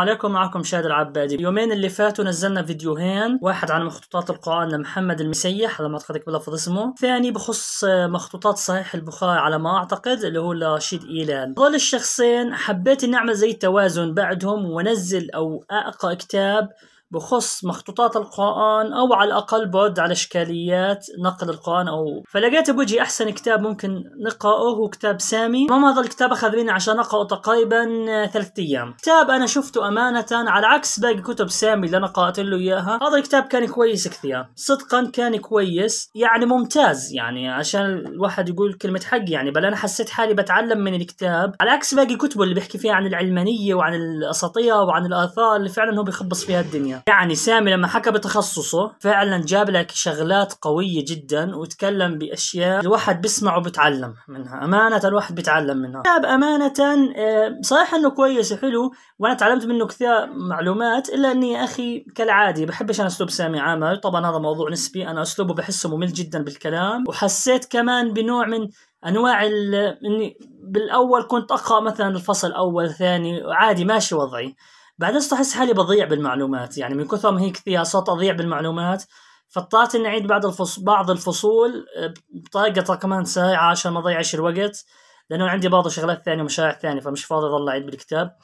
عليكم معكم شاهد العبادي اليومين اللي فاتوا نزلنا فيديوهين واحد عن مخطوطات القرآن لمحمد المسيح على ما أعتقد بلفظ اسمه ثاني بخص آه، مخطوطات صحيح البخاري على ما أعتقد اللي هو لرشيد ايلان هذول الشخصين حبيت اني أعمل زي توازن بعدهم ونزل أو أقرأ كتاب بخص مخطوطات القرآن أو على الأقل بعد على إشكاليات نقل القرآن أو فلقيت بوجهي أحسن كتاب ممكن نقرأه هو كتاب سامي المهم هذا الكتاب أخذ مني عشان أقرأه تقريبا ثلاثة أيام كتاب أنا شفته أمانة على عكس باقي كتب سامي اللي أنا قرأت له إياها هذا الكتاب كان كويس كثير صدقا كان كويس يعني ممتاز يعني عشان الواحد يقول كلمة حق يعني بل أنا حسيت حالي بتعلم من الكتاب على عكس باقي كتبه اللي بيحكي فيها عن العلمانية وعن الأساطير وعن الآثار اللي فعلا هو بيخبص فيها الدنيا يعني سامي لما حكى بتخصصه فعلا جاب لك شغلات قويه جدا وتكلم باشياء الواحد بيسمع وبتعلم منها امانه الواحد بيتعلم منها جاب امانه آه، صحيح انه كويس وحلو وانا تعلمت منه كثير معلومات الا اني يا اخي كالعاده بحبش انا اسلوب سامي عامر طبعا هذا موضوع نسبي انا اسلوبه بحسه ممل جدا بالكلام وحسيت كمان بنوع من انواع اني بالاول كنت اقرا مثلا الفصل اول ثاني عادي ماشي وضعي بعدين صرت احس حالي بضيع بالمعلومات يعني من كثر ما هي كثير صرت اضيع بالمعلومات فاضطريت اني اعيد بعض الفصول بعض الفصول آه، بطريقه كمان ساعه عشان ما اضيعش الوقت لانه عندي بعض شغلات ثانيه ومشاريع ثانيه فمش فاضي اضل اعيد بالكتاب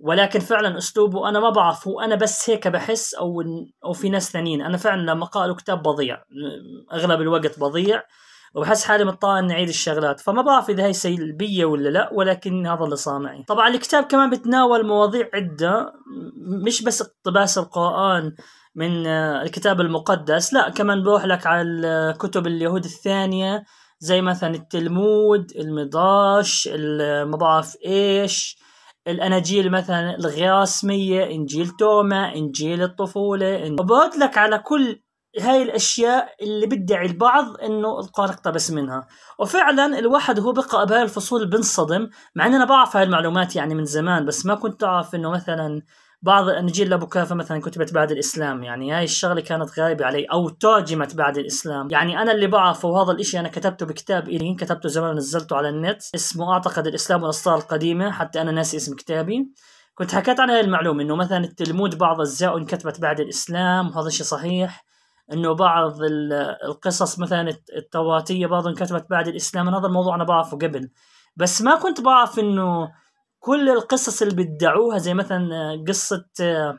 ولكن فعلا اسلوبه انا ما بعرف هو انا بس هيك بحس او او في ناس ثانيين انا فعلا لما اقرا كتاب بضيع اغلب الوقت بضيع وبحس حالي مضطر اني اعيد الشغلات فما بعرف اذا هي سلبيه ولا لا ولكن هذا اللي صار معي طبعا الكتاب كمان بتناول مواضيع عده مش بس اقتباس القران من آه، الكتاب المقدس لا كمان بروح لك على كتب اليهود الثانيه زي مثلا التلمود المضاش ما بعرف ايش الاناجيل مثلا الغير رسميه انجيل توما انجيل الطفوله وبرد لك على كل هاي الاشياء اللي بدعي البعض انه القارئ اقتبس منها وفعلا الواحد وهو بقرا بهاي الفصول بنصدم مع ان انا بعرف هاي المعلومات يعني من زمان بس ما كنت اعرف انه مثلا بعض انجيل كافة مثلا كتبت بعد الاسلام يعني هاي الشغله كانت غايبه علي او ترجمت بعد الاسلام يعني انا اللي بعرفه وهذا الاشي انا كتبته بكتاب الي كتبته زمان نزلته على النت اسمه اعتقد الاسلام والاسطار القديمه حتى انا ناسي اسم كتابي كنت حكيت عن هاي المعلومة انه مثلا التلمود بعض اجزائه انكتبت بعد الاسلام وهذا الشيء صحيح انه بعض القصص مثلا التوراتيه بعض انكتبت بعد الاسلام انا هذا الموضوع انا بعرفه قبل بس ما كنت بعرف انه كل القصص اللي بيدعوها زي مثلا آه، قصه آه،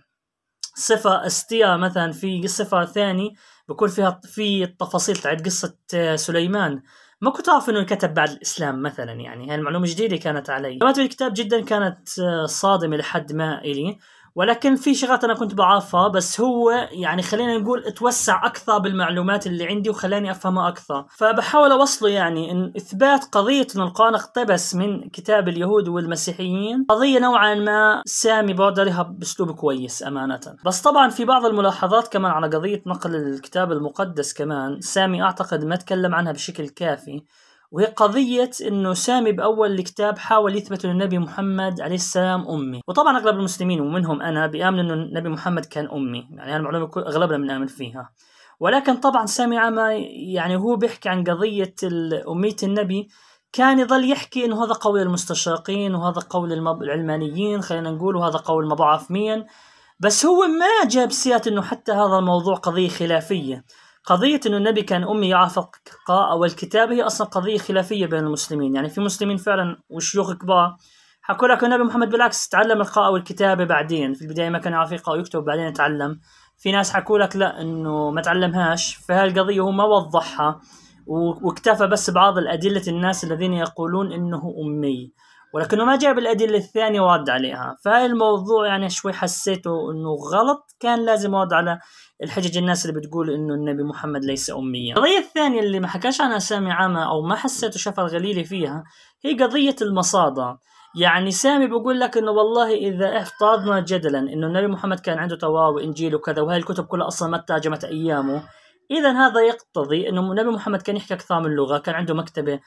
صفه استيا مثلا في صفه ثاني بكون فيها في التفاصيل تاعت قصه آه، سليمان ما كنت اعرف انه كتب بعد الاسلام مثلا يعني هاي المعلومه جديده كانت علي قرات الكتاب جدا كانت صادمه لحد ما الي ولكن في شغلات انا كنت بعرفها بس هو يعني خلينا نقول اتوسع اكثر بالمعلومات اللي عندي وخلاني افهمها اكثر فبحاول اوصله يعني ان اثبات قضيه ان القران اقتبس من كتاب اليهود والمسيحيين قضيه نوعا ما سامي بودرها باسلوب كويس امانه بس طبعا في بعض الملاحظات كمان على قضيه نقل الكتاب المقدس كمان سامي اعتقد ما تكلم عنها بشكل كافي وهي قضية انه سامي باول الكتاب حاول يثبت انه النبي محمد عليه السلام امي، وطبعا اغلب المسلمين ومنهم انا بيامن انه النبي محمد كان امي، يعني المعلومة اغلبنا بنامن فيها. ولكن طبعا سامي عما يعني هو بيحكي عن قضية أمية النبي كان يظل يحكي انه هذا قول المستشرقين وهذا قول العلمانيين خلينا نقول وهذا قول ما بعرف مين بس هو ما جاب سيرة انه حتى هذا الموضوع قضية خلافية قضية أنه النبي كان أمي يعرف القراءة والكتابة هي أصلا قضية خلافية بين المسلمين يعني في مسلمين فعلا وشيوخ كبار حكوا لك النبي محمد بالعكس تعلم القراءة والكتابة بعدين في البداية ما كان يعرف يقرأ ويكتب بعدين تعلم في ناس حكوا لك لا أنه ما تعلمهاش فهي القضية هو ما وضحها واكتفى بس بعض الأدلة الناس الذين يقولون أنه أمي ولكنه ما جاب الأدلة الثانية ورد عليها الموضوع يعني شوي حسيته أنه غلط كان لازم أرد على الحجج الناس اللي بتقول أنه النبي محمد ليس أميا القضية الثانية اللي ما حكاش عنها سامي عامة أو ما حسيته شفا الغليلي فيها هي قضية المصادة يعني سامي بقول لك انه والله اذا افترضنا جدلا انه النبي محمد كان عنده تواه وانجيل وكذا وهي الكتب كلها اصلا ما ترجمت ايامه اذا هذا يقتضي انه النبي محمد كان يحكي اكثر من لغه كان عنده مكتبه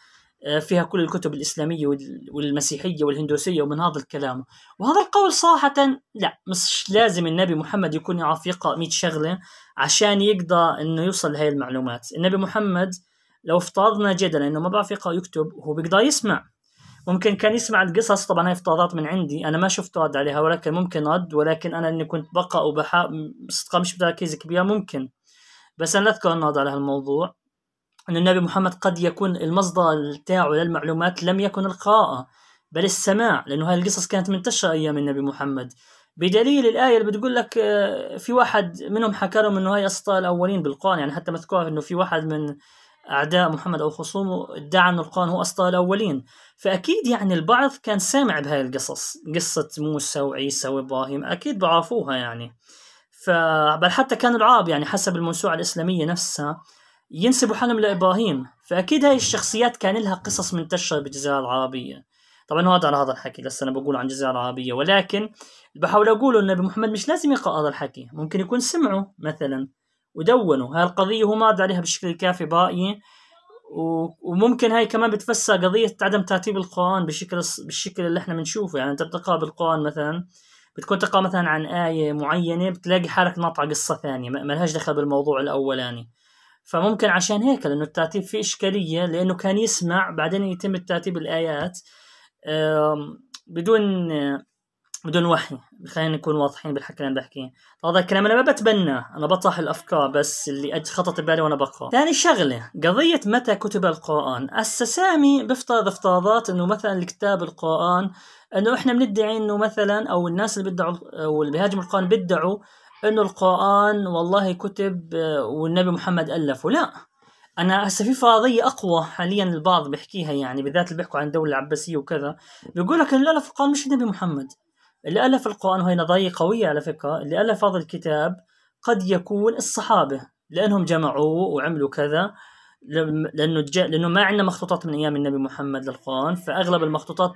آه، فيها كل الكتب الإسلامية والمسيحية والهندوسية ومن هذا الكلام وهذا القول صراحة لا مش لازم النبي محمد يكون يعرف يقرأ 100 شغلة عشان يقدر أنه يوصل لهي المعلومات النبي محمد لو افترضنا جدلا أنه ما بعرف يقرأ يكتب هو بيقدر يسمع ممكن كان يسمع القصص طبعا هاي افتراضات من عندي انا ما شفت رد عليها ولكن ممكن رد ولكن انا اني كنت بقرا وبحا صدقا مش بتركيز كبير ممكن بس انا اذكر انه رد على هالموضوع أن النبي محمد قد يكون المصدر تاعه للمعلومات لم يكن القراءة بل السماع لأنه هاي القصص كانت منتشرة أيام النبي محمد بدليل الآية اللي بتقول لك آه، في واحد منهم حكى لهم أنه هاي أسطى الأولين بالقرآن يعني حتى مذكور أنه في واحد من أعداء محمد أو خصومه ادعى أن القرآن هو أسطى الأولين فأكيد يعني البعض كان سامع بهاي القصص قصة موسى وعيسى وإبراهيم أكيد بعرفوها يعني بل حتى كانوا العرب يعني حسب الموسوعة الإسلامية نفسها ينسبوا حالهم لابراهيم فاكيد هاي الشخصيات كان لها قصص منتشره بالجزيره العربيه طبعا هذا على هذا الحكي لسه انا بقول عن الجزيره العربيه ولكن بحاول اقوله انه ابو محمد مش لازم يقرا هذا الحكي ممكن يكون سمعوا مثلا ودونوا هاي القضيه هو ما عليها بشكل كافي برايي وممكن هاي كمان بتفسر قضيه عدم ترتيب القران بشكل بالشكل اللي احنا بنشوفه يعني انت بتقرا بالقران مثلا بتكون تقرا مثلا عن ايه معينه بتلاقي حالك ناطعه قصه ثانيه ما لهاش دخل بالموضوع الاولاني يعني. فممكن عشان هيك لانه الترتيب فيه اشكاليه لانه كان يسمع بعدين يتم الترتيب الايات بدون بدون وحي خلينا نكون واضحين بالحكي اللي انا بحكيه هذا الكلام انا ما بتبناه انا بطرح الافكار بس اللي خطط ببالي وانا بقرا ثاني شغله قضيه متى كتب القران السسامي بيفترض افتراضات انه مثلا الكتاب القران انه احنا بندعي انه مثلا او الناس اللي بيدعوا او اللي بيهاجموا القران بيدعوا انه القران والله كتب آه، والنبي محمد الفه لا انا هسه في فرضيه اقوى حاليا البعض بيحكيها يعني بالذات اللي بيحكوا عن الدوله العباسيه وكذا بيقول لك اللي الف القران مش النبي محمد اللي الف القران وهي نظريه قويه على فكره اللي الف هذا الكتاب قد يكون الصحابه لانهم جمعوه وعملوا كذا لانه جا... لانه ما عندنا مخطوطات من ايام النبي محمد للقران فاغلب المخطوطات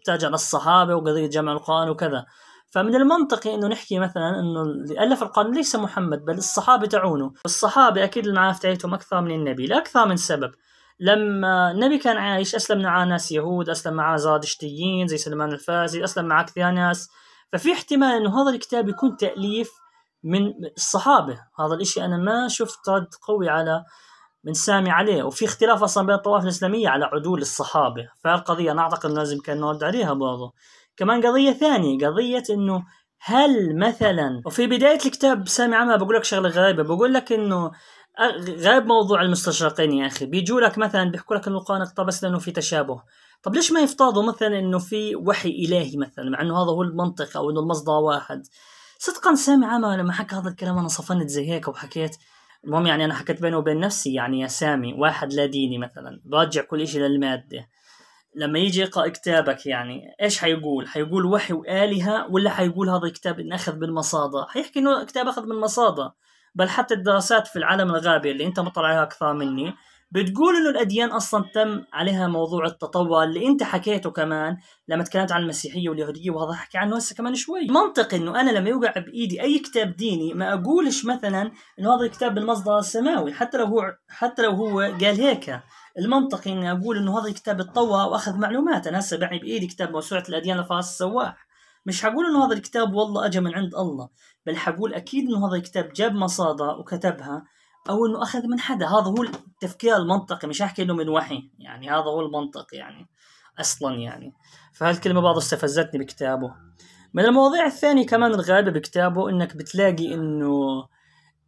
بترجع للصحابه وقضيه جمع القران وكذا فمن المنطقي انه نحكي مثلا انه اللي الف القران ليس محمد بل الصحابه تعونه، الصحابه اكيد المعارف تاعتهم اكثر من النبي لاكثر من سبب. لما النبي كان عايش اسلم معاه ناس يهود، اسلم معاه زرادشتيين زي سلمان الفارسي، اسلم معاه كثير ناس، ففي احتمال انه هذا الكتاب يكون تاليف من الصحابه، هذا الاشي انا ما شفت رد قوي على من سامي عليه وفي اختلاف اصلا بين الطوائف الاسلاميه على عدول الصحابه فالقضيه انا اعتقد لازم كان نرد عليها برضه كمان قضيه ثانيه قضيه انه هل مثلا وفي بدايه الكتاب سامي عمها بقول لك شغله غريبه بقول لك انه غير موضوع المستشرقين يا اخي بيجوا لك مثلا بيحكوا لك انه القانق بس لانه في تشابه طب ليش ما يفترضوا مثلا انه في وحي الهي مثلا مع انه هذا هو المنطق او انه المصدر واحد صدقا سامي عمها لما حكى هذا الكلام انا صفنت زي هيك وحكيت المهم يعني انا حكيت بينه وبين نفسي يعني يا سامي واحد لا ديني مثلا راجع كل شيء للماده لما يجي يقرا كتابك يعني ايش حيقول؟ حيقول وحي والهه ولا حيقول هذا الكتاب اخذ من مصادر؟ حيحكي انه كتاب اخذ من مصادر بل حتى الدراسات في العالم الغابي اللي انت مطلع عليها اكثر مني بتقول انه الاديان اصلا تم عليها موضوع التطور اللي انت حكيته كمان لما تكلمت عن المسيحيه واليهوديه وهذا حكي عنه هسه كمان شوي منطقي انه انا لما يوقع بايدي اي كتاب ديني ما اقولش مثلا انه هذا الكتاب بالمصدر السماوي حتى لو هو حتى لو هو قال هيك المنطقي اني اقول انه هذا الكتاب اتطور واخذ معلومات انا هسه بعي بايدي كتاب موسوعه الاديان لفاس السواح مش حقول انه هذا الكتاب والله اجى من عند الله بل حقول اكيد انه هذا الكتاب جاب مصادر وكتبها او انه اخذ من حدا هذا هو التفكير المنطقي مش احكي انه من وحي يعني هذا هو المنطق يعني اصلا يعني فهالكلمه بعض استفزتني بكتابه من المواضيع الثانيه كمان الغالبه بكتابه انك بتلاقي انه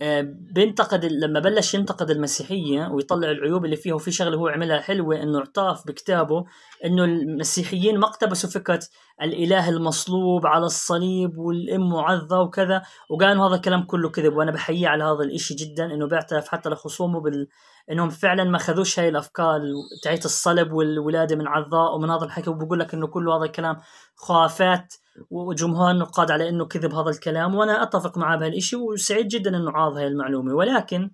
آه، بينتقد لما بلش ينتقد المسيحيه ويطلع العيوب اللي فيها وفي شغله هو عملها حلوه انه اعترف بكتابه انه المسيحيين ما اقتبسوا فكره الاله المصلوب على الصليب والام معذة وكذا وقالوا هذا الكلام كله كذب وانا بحييه على هذا الاشي جدا انه بيعترف حتى لخصومه بال انهم فعلا ما خذوش هاي الافكار تاعت الصلب والولاده من عذاء ومن هذا الحكي وبقول لك انه كله هذا الكلام خرافات وجمهور النقاد على انه كذب هذا الكلام وانا اتفق معه بهالشيء وسعيد جدا انه عاض هاي المعلومه ولكن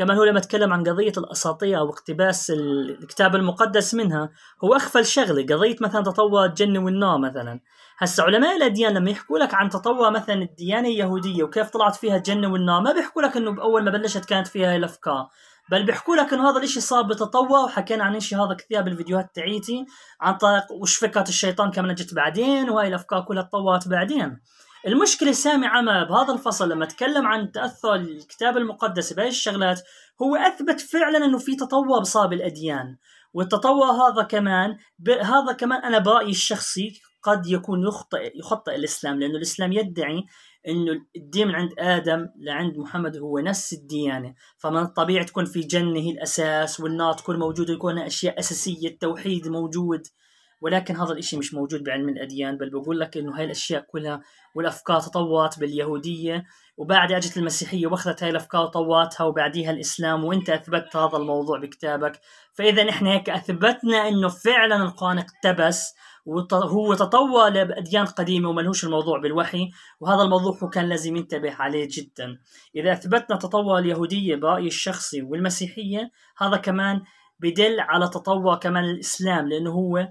كمان هو لما تكلم عن قضية الأساطير أو اقتباس الكتاب المقدس منها هو أخفى شغلة قضية مثلا تطوع الجنة والنار مثلا هسا علماء الأديان لما يحكوا لك عن تطور مثلا الديانة اليهودية وكيف طلعت فيها الجنة والنار ما بيحكوا لك إنه بأول ما بلشت كانت فيها الأفكار بل بيحكوا لك انه هذا الاشي صار بتطوع وحكينا عن اشي هذا كثير بالفيديوهات تاعيتي عن طريق وش فكره الشيطان كمان اجت بعدين وهاي الافكار كلها تطورت بعدين المشكله السامعه ما بهذا الفصل لما تكلم عن تاثر الكتاب المقدس بهي الشغلات هو اثبت فعلا انه في تطور صار بالاديان والتطور هذا كمان ب... هذا كمان انا برايي الشخصي قد يكون يخطئ يخطئ الاسلام لانه الاسلام يدعي انه الدين من عند ادم لعند محمد هو نفس الديانه فمن الطبيعي تكون في جنه الاساس والنار تكون موجوده يكون اشياء اساسيه التوحيد موجود ولكن هذا الإشي مش موجود بعلم الأديان بل بقول لك إنه هاي الأشياء كلها والأفكار تطورت باليهودية وبعد أجت المسيحية واخذت هاي الأفكار طورتها وبعديها الإسلام وأنت أثبتت هذا الموضوع بكتابك فإذا نحن هيك أثبتنا إنه فعلا القرآن اقتبس وهو تطور لأديان قديمة وملهوش الموضوع بالوحي وهذا الموضوع هو كان لازم ينتبه عليه جدا إذا أثبتنا تطور اليهودية برأيي الشخصي والمسيحية هذا كمان بدل على تطور كمان الإسلام لأنه هو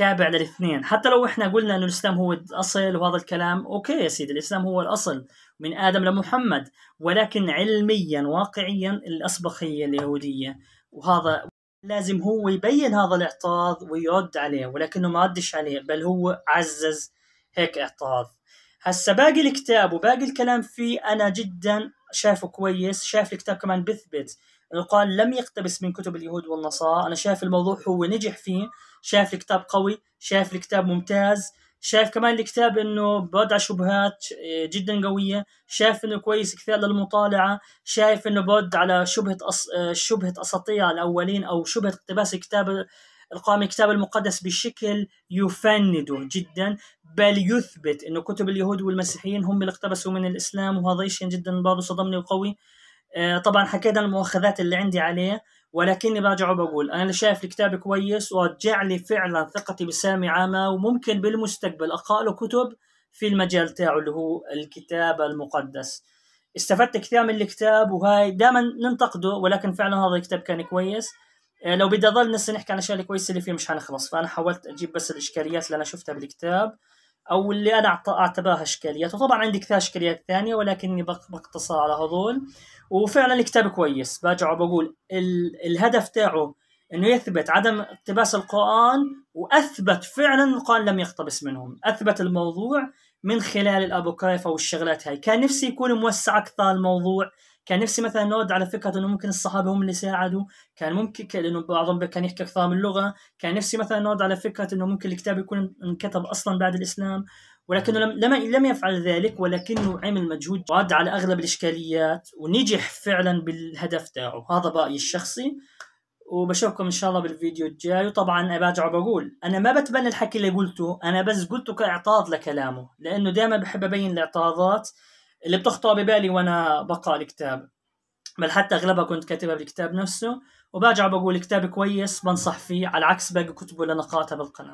تابع للاثنين حتى لو احنا قلنا انه الاسلام هو الاصل وهذا الكلام اوكي يا سيدي الاسلام هو الاصل من ادم لمحمد ولكن علميا واقعيا الاسبخيه اليهوديه وهذا لازم هو يبين هذا الاعتراض ويرد عليه ولكنه ما ردش عليه بل هو عزز هيك اعتراض هسا باقي الكتاب وباقي الكلام فيه انا جدا شايفه كويس شايف الكتاب كمان بثبت انه قال لم يقتبس من كتب اليهود والنصارى انا شايف الموضوع هو نجح فيه شايف الكتاب قوي شايف الكتاب ممتاز شايف كمان الكتاب انه بوضع شبهات آه، جدا قويه شايف انه كويس كثير للمطالعه شايف انه بود على شبهه أص... آه، شبهه اساطيع الاولين او شبهه اقتباس الكتاب القائم الكتاب المقدس بشكل يفنده جدا بل يثبت انه كتب اليهود والمسيحيين هم اللي اقتبسوا من الاسلام وهذا شيء جدا برضه صدمني وقوي آه، طبعا حكينا المؤخذات المؤاخذات اللي عندي عليه ولكني برجع وبقول انا شايف الكتاب كويس ورجع لي فعلا ثقتي بسامي عامه وممكن بالمستقبل اقرا له كتب في المجال تاعه اللي هو الكتاب المقدس استفدت كثير من الكتاب وهاي دائما ننتقده ولكن فعلا هذا الكتاب كان كويس آه، لو بدي اضل نحكي عن الاشياء الكويسه اللي فيه مش حنخلص فانا حاولت اجيب بس الاشكاليات اللي انا شفتها بالكتاب او اللي انا اعتبرها اشكاليات وطبعا عندي كثير اشكاليات ثانيه ولكني بقتصر على هذول وفعلا الكتاب كويس برجع وبقول الهدف تاعه انه يثبت عدم اقتباس القران واثبت فعلا القران لم يقتبس منهم اثبت الموضوع من خلال الابوكريف او الشغلات هاي كان نفسي يكون موسع اكثر الموضوع كان نفسي مثلا نرد على فكره انه ممكن الصحابه هم اللي ساعدوا كان ممكن لانه بعضهم كان يحكي اكثر من لغه كان نفسي مثلا نرد على فكره انه ممكن الكتاب يكون انكتب اصلا بعد الاسلام ولكنه لم لم يفعل ذلك ولكنه عمل مجهود رد على اغلب الاشكاليات ونجح فعلا بالهدف تاعه هذا رايي الشخصي وبشوفكم ان شاء الله بالفيديو الجاي وطبعا برجع بقول انا ما بتبنى الحكي اللي قلته انا بس قلته كاعتراض لكلامه لانه دائما بحب ابين الاعتراضات اللي بتخطر ببالي وانا بقرا الكتاب بل حتى اغلبها كنت كاتبها بالكتاب نفسه وبرجع بقول كتاب كويس بنصح فيه على عكس باقي كتبه اللي انا قراتها بالقناه